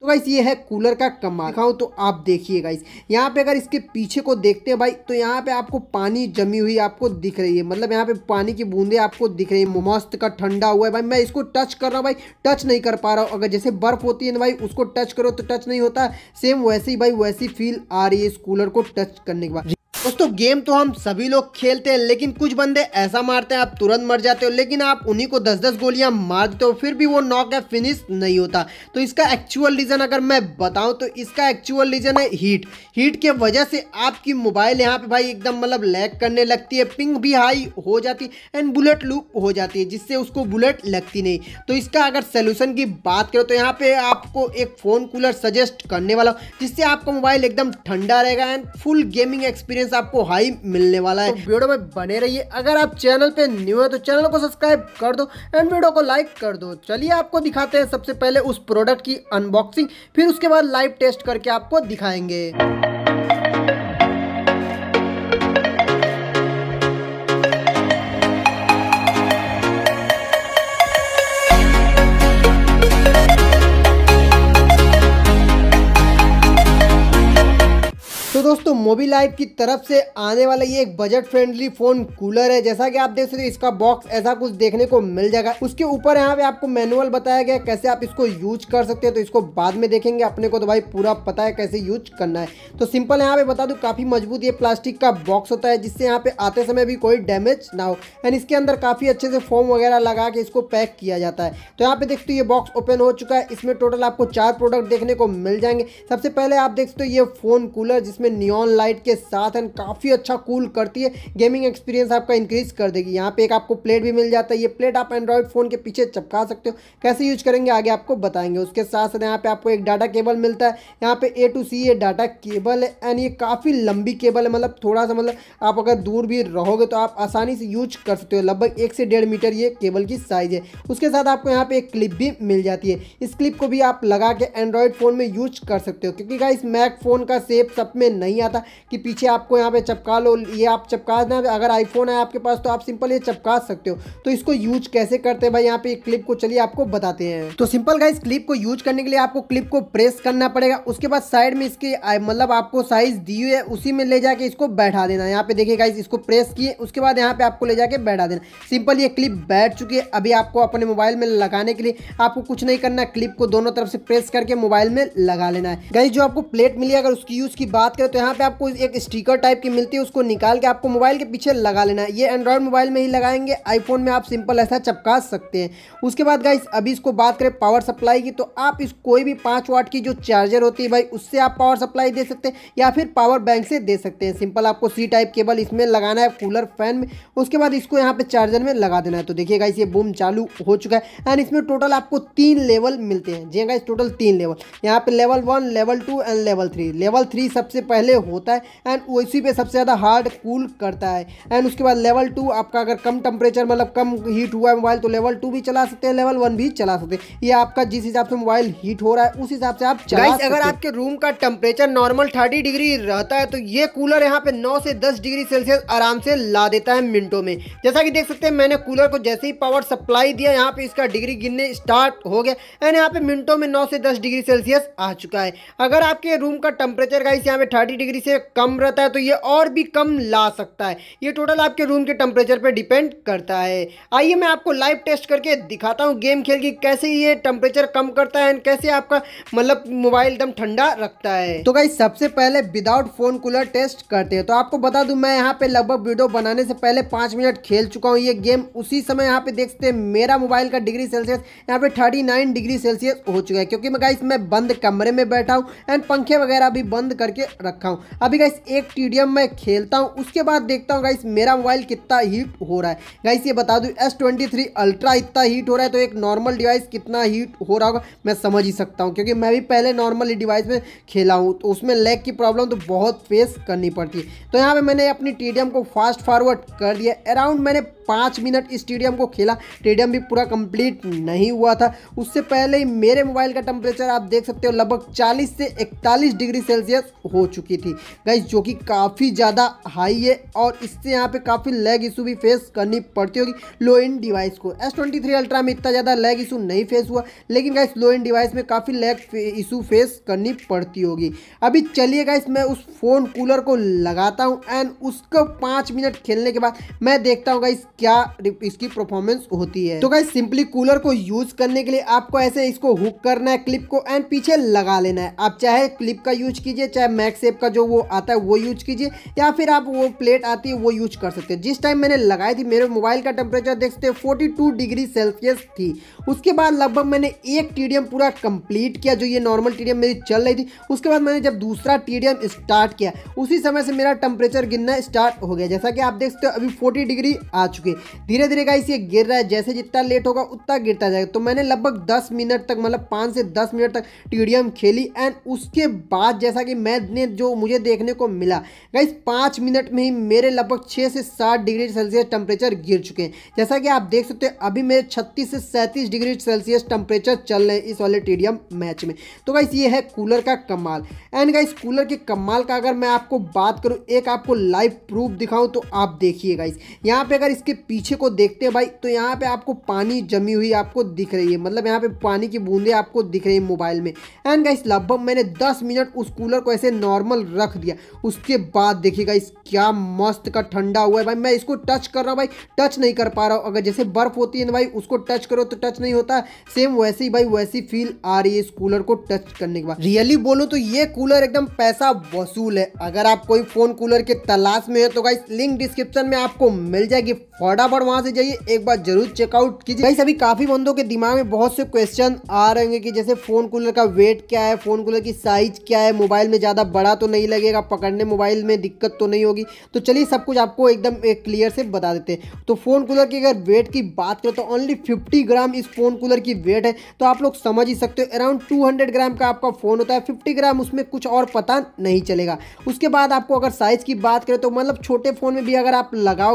तो गाइस ये है कूलर का कमाल दिखाऊँ तो आप देखिए गाइस यहाँ पे अगर इसके पीछे को देखते हैं भाई तो यहाँ पे आपको पानी जमी हुई आपको दिख रही है मतलब यहाँ पे पानी की बूंदे आपको दिख रही है मस्त का ठंडा हुआ है भाई मैं इसको टच कर रहा हूँ भाई टच नहीं कर पा रहा हूँ अगर जैसे बर्फ़ होती है ना भाई उसको टच करो तो टच नहीं होता सेम वैसे ही भाई वैसी फील आ रही है इस कूलर को टच करने के बाद दोस्तों गेम तो हम सभी लोग खेलते हैं लेकिन कुछ बंदे ऐसा मारते हैं आप तुरंत मर जाते हो लेकिन आप उन्हीं को दस दस गोलियां मार देते हो फिर भी वो नॉक है फिनिश नहीं होता तो इसका एक्चुअल रीज़न अगर मैं बताऊं तो इसका एक्चुअल रीज़न है हीट हीट के वजह से आपकी मोबाइल यहाँ पे भाई एकदम मतलब लैग करने लगती है पिंग भी हाई हो जाती है एंड बुलेट लूप हो जाती है जिससे उसको बुलेट लगती नहीं तो इसका अगर सोल्यूशन की बात करो तो यहाँ पे आपको एक फ़ोन कूलर सजेस्ट करने वाला जिससे आपका मोबाइल एकदम ठंडा रहेगा एंड फुल गेमिंग एक्सपीरियंस आपको हाई मिलने वाला है तो वीडियो में बने रहिए अगर आप चैनल पे न्यू है तो चैनल को सब्सक्राइब कर दो एंड वीडियो को लाइक कर दो चलिए आपको दिखाते हैं सबसे पहले उस प्रोडक्ट की अनबॉक्सिंग फिर उसके बाद लाइव टेस्ट करके आपको दिखाएंगे मोबी लाइफ की तरफ से आने वाला ये एक बजट फ्रेंडली फोन कूलर है जैसा कि आप देख सकते हैं इसका बॉक्स ऐसा कुछ देखने को मिल जाएगा उसके ऊपर यहाँ पे आपको मैनुअल बताया गया कैसे आप इसको यूज कर सकते हैं तो इसको बाद में देखेंगे अपने को तो भाई पूरा पता है कैसे यूज करना है तो सिंपल यहाँ पे बता दूँ काफी मजबूत ये प्लास्टिक का बॉक्स होता है जिससे यहाँ पे आते समय भी कोई डैमेज ना हो एंड इसके अंदर काफी अच्छे से फॉर्म वगैरह लगा के इसको पैक किया जाता है तो यहाँ पे देखते हो ये बॉक्स ओपन हो चुका है इसमें टोटल आपको चार प्रोडक्ट देखने को मिल जाएंगे सबसे पहले आप देखते हो ये फोन कूलर जिसमें नियॉन नेचुरल लाइट के साथ एंड काफ़ी अच्छा कूल करती है गेमिंग एक्सपीरियंस आपका इंक्रीज कर देगी यहाँ पे एक आपको प्लेट भी मिल जाता है ये प्लेट आप एंड्रॉयड फ़ोन के पीछे चपका सकते हो कैसे यूज करेंगे आगे आपको बताएंगे उसके साथ साथ यहाँ पे आपको एक डाटा केबल मिलता है यहाँ पे ए टू सी ये डाटा केबल है एंड ये काफ़ी लंबी केबल है मतलब थोड़ा सा मतलब आप अगर दूर भी रहोगे तो आप आसानी से यूज कर सकते हो लगभग एक से डेढ़ मीटर ये केबल की साइज़ है उसके साथ आपको यहाँ पे एक क्लिप भी मिल जाती है इस क्लिप को भी आप लगा के एंड्रॉयड फ़ोन में यूज कर सकते हो क्योंकि का इस मैक फ़ोन का सेप सब में नहीं आता था कि पीछे आपको यहाँ पे चपका लो ये आप चपका ना अगर आईफोन है आपके पास तो आप सिंपल ये चपका सकते हो तो इसको यूज कैसे करते हैं भाई यहाँ पे क्लिप को चलिए आपको बताते हैं तो सिंपल गाइस क्लिप को यूज करने के लिए आपको क्लिप को प्रेस करना पड़ेगा उसके बाद साइड में इसके मतलब आपको साइज दी हुई है उसी में ले जाके इसको बैठा देना यहाँ पे देखिए गाइस इसको प्रेस किए उसके बाद यहाँ पे आपको ले जाके बैठा देना सिंपल ये क्लिप बैठ चुकी है अभी आपको अपने मोबाइल में लगाने के लिए आपको कुछ नहीं करना क्लिप को दोनों तरफ से प्रेस करके मोबाइल में लगा लेना है गाइस जो आपको प्लेट मिली अगर उसकी यूज की बात करें तो यहाँ पे आपको एक स्टिकर टाइप की मिलती है उसको निकाल के आपको मोबाइल के पीछे लगा लेना है ये एंड्रॉयड मोबाइल में ही लगाएंगे आईफोन में आप सिंपल ऐसा चपका सकते हैं उसके बाद गाइस अभी इसको बात करें पावर सप्लाई की तो आप इस कोई भी पाँच वाट की जो चार्जर होती है भाई उससे आप पावर सप्लाई दे सकते हैं या फिर पावर बैंक से दे सकते हैं सिंपल आपको सी टाइप केबल इसमें लगाना है कूलर फैन में उसके बाद इसको यहाँ पर चार्जर में लगा देना है तो देखिए गाइस ये बूम चालू हो चुका है एंड इसमें टोटल आपको तीन लेवल मिलते हैं जी गाइस हाँ टोटल तीन लेवल यहाँ पर level one level two and level three level three सबसे पहले हो होता है एंड इसी पे सबसे ज़्यादा हार्ड कूल करता है एंड उसके बाद लेवल टू आपका अगर कम टेम्परेचर मतलब कम हीट हुआ है मोबाइल तो लेवल टू भी चला सकते हैं लेवल वन भी चला सकते हैं ये आपका जिस हिसाब से मोबाइल हीट हो रहा है उस हिसाब से आप चला सकते अगर आपके रूम का टेम्परेचर नॉर्मल थर्टी डिग्री रहता है तो ये कूलर यहाँ पे नौ से दस डिग्री सेल्सियस आराम से ला देता है मिनटों में जैसा कि देख सकते हैं मैंने कूलर को जैसे ही पावर सप्लाई दिया यहाँ पे इसका डिग्री गिनने स्टार्ट हो गया एंड यहाँ पे मिनटों में नौ से दस डिग्री सेल्सियस आ चुका है अगर आपके रूम का टेम्परेचर का इस यहाँ पे थर्टी डिग्री से कम रहता है तो ये और भी कम ला सकता है ये टोटल आपके रूम के टेम्परेचर पर डिपेंड करता है आइए मैं आपको लाइव टेस्ट करके दिखाता हूँ गेम खेल के कैसे ये टेम्परेचर कम करता है एंड कैसे आपका मतलब मोबाइल एकदम ठंडा रखता है तो गाई सबसे पहले विदाउट फोन कूलर टेस्ट करते हैं तो आपको बता दूं मैं यहाँ पे लगभग वीडियो बनाने से पहले पाँच मिनट खेल चुका हूँ ये गेम उसी समय यहाँ पे देख सकते हैं मेरा मोबाइल का डिग्री सेल्सियस यहाँ पे थर्टी नाइन डिग्री सेल्सियस हो चुका है क्योंकि मैं गाइस मैं बंद कमरे में बैठा हूँ एंड पंखे वगैरह भी बंद करके रखा हूँ अभी गाइस एक टीडीएम मैं खेलता हूँ उसके बाद देखता हूँ गाइस मेरा मोबाइल कितना हीट हो रहा है गाइस ये बता दूँ एस ट्वेंटी थ्री अल्ट्रा इतना हीट हो रहा है तो एक नॉर्मल डिवाइस कितना हीट हो रहा होगा मैं समझ ही सकता हूँ क्योंकि मैं भी पहले नॉर्मल डिवाइस में खेला हूँ तो उसमें लेग की प्रॉब्लम तो बहुत फेस करनी पड़ती है तो यहाँ पर मैंने अपनी टी को फास्ट फॉरवर्ड कर दिया अराउंड मैंने पाँच मिनट इस टी को खेला टी भी पूरा कंप्लीट नहीं हुआ था उससे पहले ही मेरे मोबाइल का टेम्परेचर आप देख सकते हो लगभग 40 से 41 डिग्री सेल्सियस हो चुकी थी गई जो कि काफ़ी ज़्यादा हाई है और इससे यहाँ पे काफ़ी लैग इशू भी फेस करनी पड़ती होगी लो इन डिवाइस को एस ट्वेंटी थ्री अल्ट्रा में इतना ज़्यादा लैग इशू नहीं फेस हुआ लेकिन गाइस लो इन डिवाइस में काफ़ी लैग इशू फेस करनी पड़ती होगी अभी चलिए गाइस मैं उस फ़ोन कूलर को लगाता हूँ एंड उसको पाँच मिनट खेलने के बाद मैं देखता हूँ गाइस क्या इसकी परफॉर्मेंस होती है तो गाइस सिंपली कूलर को यूज़ करने के लिए आपको ऐसे इसको हुक करना है क्लिप को एंड पीछे लगा लेना है आप चाहे क्लिप का यूज कीजिए चाहे मैक्सेप का जो वो आता है वो यूज कीजिए या फिर आप वो प्लेट आती है वो यूज कर सकते हैं जिस टाइम मैंने लगाई थी मेरे मोबाइल का टेम्परेचर देख सकते फोर्टी टू डिग्री सेल्सियस थी उसके बाद लगभग मैंने एक टीडीएम पूरा कंप्लीट किया जो ये नॉर्मल टीडीएम मेरी चल रही थी उसके बाद मैंने जब दूसरा टीडीएम स्टार्ट किया उसी समय से मेरा टेम्परेचर गिरना स्टार्ट हो गया जैसा कि आप देख सकते हो अभी फोर्टी डिग्री आ चुके धीरे धीरे का इसे गिर रहा है जैसे जितना लेट होगा उतना गिरता जाएगा तो मैंने लगभग दस मिनट तक मतलब पाँच से दस मिनट तक टीडीएम खेली एंड उसके बाद जैसा कि मैंने जो मुझे ये देखने को मिला गाइज पाँच मिनट में ही मेरे लगभग छः से सात डिग्री सेल्सियस टेम्परेचर गिर चुके हैं जैसा कि आप देख सकते हैं अभी मेरे छत्तीस से सैंतीस डिग्री सेल्सियस टेम्परेचर चल रहे हैं इस वाले टीडियम मैच में तो गाइस ये है कूलर का कमाल एंड गाइस कूलर के कमाल का अगर मैं आपको बात करूँ एक आपको लाइव प्रूफ दिखाऊँ तो आप देखिए गाइस यहाँ पे अगर इसके पीछे को देखते हैं भाई तो यहाँ पे आपको पानी जमी हुई आपको दिख रही है मतलब यहाँ पे पानी की बूंदें आपको दिख रही है मोबाइल में एंड गाइस लगभग मैंने दस मिनट उस कूलर को ऐसे नॉर्मल रख रख दिया उसके बाद देखिएगा इस क्या मस्त का ठंडा हुआ है भाई मैं इसको टच कर रहा हूँ भाई टच नहीं कर पा रहा हूँ अगर जैसे बर्फ़ होती है ना भाई उसको टच करो तो टच नहीं होता सेम वैसे ही भाई वैसी फील आ रही है इस कूलर को टच करने के बाद रियली बोलो तो ये कूलर एकदम पैसा वसूल है अगर आप कोई फ़ोन कूलर के तलाश में है तो भाई लिंक डिस्क्रिप्शन में आपको मिल जाएगी फटाफट वहां से जाइए एक बार जरूर चेकआउट कीजिए भाई सभी काफ़ी बंदों के दिमाग में बहुत से क्वेश्चन आ रहे होंगे कि जैसे फ़ोन कूलर का वेट क्या है फ़ोन कूलर की साइज़ क्या है मोबाइल में ज़्यादा बड़ा तो नहीं लगे लगेगा पकड़ने मोबाइल में दिक्कत तो नहीं होगी तो चलिए सब कुछ आपको एकदम एक क्लियर से बता देते हैं तो फ़ोन कूलर की अगर वेट की बात करें तो ओनली फिफ्टी ग्राम इस फ़ोन कूलर की वेट है तो आप लोग समझ ही सकते हो अराउंड टू ग्राम का आपका फ़ोन होता है फिफ्टी ग्राम उसमें कुछ और पता नहीं चलेगा उसके बाद आपको अगर साइज़ की बात करें तो मतलब छोटे फ़ोन में भी अगर आप लगाओगे